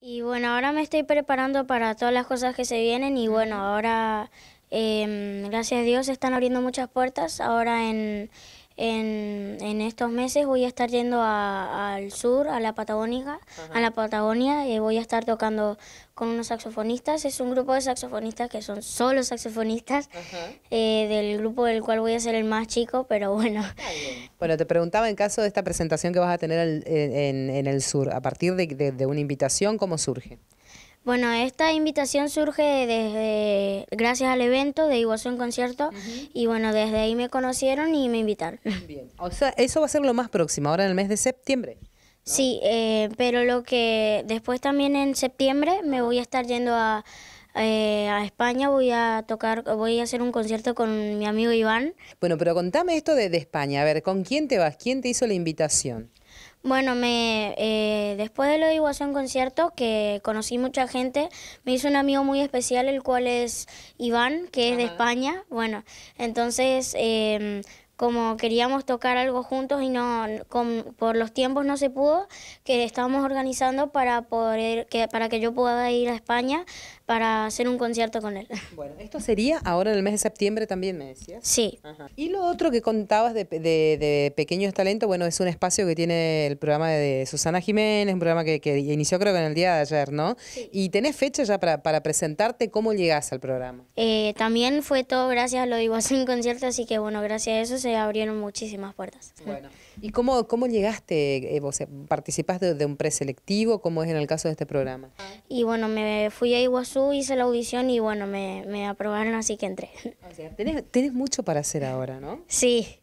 Y bueno, ahora me estoy preparando para todas las cosas que se vienen y bueno, ahora em, gracias a Dios se están abriendo muchas puertas. Ahora en, en, estos meses voy a estar yendo al sur, a la Patagónica, a la Patagonia, y voy a estar tocando con unos saxofonistas. Es un grupo de saxofonistas que son solo saxofonistas, eh, del grupo del cual voy a ser el más chico, pero bueno. Bueno, te preguntaba en caso de esta presentación que vas a tener en, en, el sur, a partir de, una invitación, ¿cómo surge? Bueno, esta invitación surge desde gracias al evento de en Concierto y bueno, desde ahí me conocieron y me invitaron. Bien, o sea, eso va a ser lo más próximo, ahora en el mes de septiembre. Sí, eh, pero lo que después también en septiembre me voy a estar yendo a, eh, a España, voy a tocar, voy a hacer un concierto con mi amigo Iván. Bueno, pero contame esto de, España, a ver, ¿con quién te vas? ¿Quién te hizo la invitación? Bueno, me, eh, después de lo de un Concierto, que conocí mucha gente, me hizo un amigo muy especial, el cual es Iván, que es de España. Bueno, entonces em, como queríamos tocar algo juntos y no por los tiempos no se pudo, que estábamos organizando para poder que para que yo pueda ir a España para hacer un concierto con él. Bueno, esto sería ahora en el mes de septiembre también, me decías. Sí. Y lo otro que contabas de, de, de, Pequeños Talentos, bueno, es un espacio que tiene el programa de Susana Jiménez, un programa que, que inició creo que en el día de ayer, ¿no? Y tenés fecha ya para, para presentarte, ¿cómo llegás al programa? Eh, también fue todo gracias a lo digo, sin un concierto, así que bueno, gracias a eso se abrieron muchísimas puertas. Bueno. ¿Y cómo, cómo llegaste? Eh, eh, ¿Participaste de, un preselectivo? ¿Cómo es en el caso de este programa? Y bueno, me fui a Iguazú, hice la audición y bueno, me, me aprobaron, así que entré. O tenés, mucho para hacer ahora, ¿no? Sí.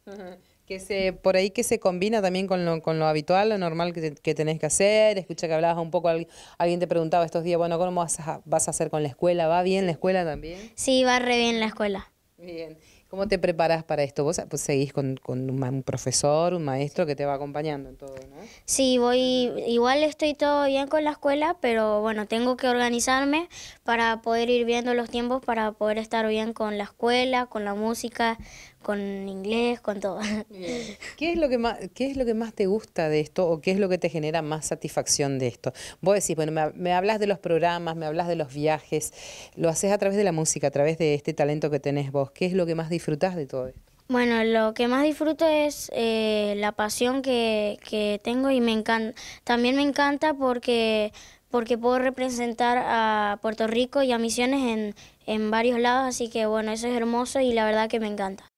Que se, por ahí que se combina también con lo, con lo habitual, lo normal que, que tenés que hacer. Escucha que hablabas un poco, alguien te preguntaba estos días, bueno, ¿cómo vas a, vas a hacer con la escuela? ¿Va bien la escuela también? Sí, va re bien la escuela. Bien. ¿Cómo te preparas para esto? Vos pues, seguís con, un, profesor, un maestro que te va acompañando en todo, ¿no? Sí, voy, igual estoy todo bien con la escuela, pero bueno, tengo que organizarme para poder ir viendo los tiempos, para poder estar bien con la escuela, con la música, con inglés, con todo. ¿Qué es lo que más, qué es lo que más te gusta de esto o qué es lo que te genera más satisfacción de esto? Vos decís, bueno, me, hablas de los programas, me hablas de los viajes, lo haces a través de la música, a través de este talento que tenés vos. ¿Qué es lo que más disfrutas de todo Bueno, lo que más disfruto es eh, la pasión que, tengo y me encanta. También me encanta porque, porque puedo representar a Puerto Rico y a Misiones en, en varios lados, así que bueno, eso es hermoso y la verdad que me encanta.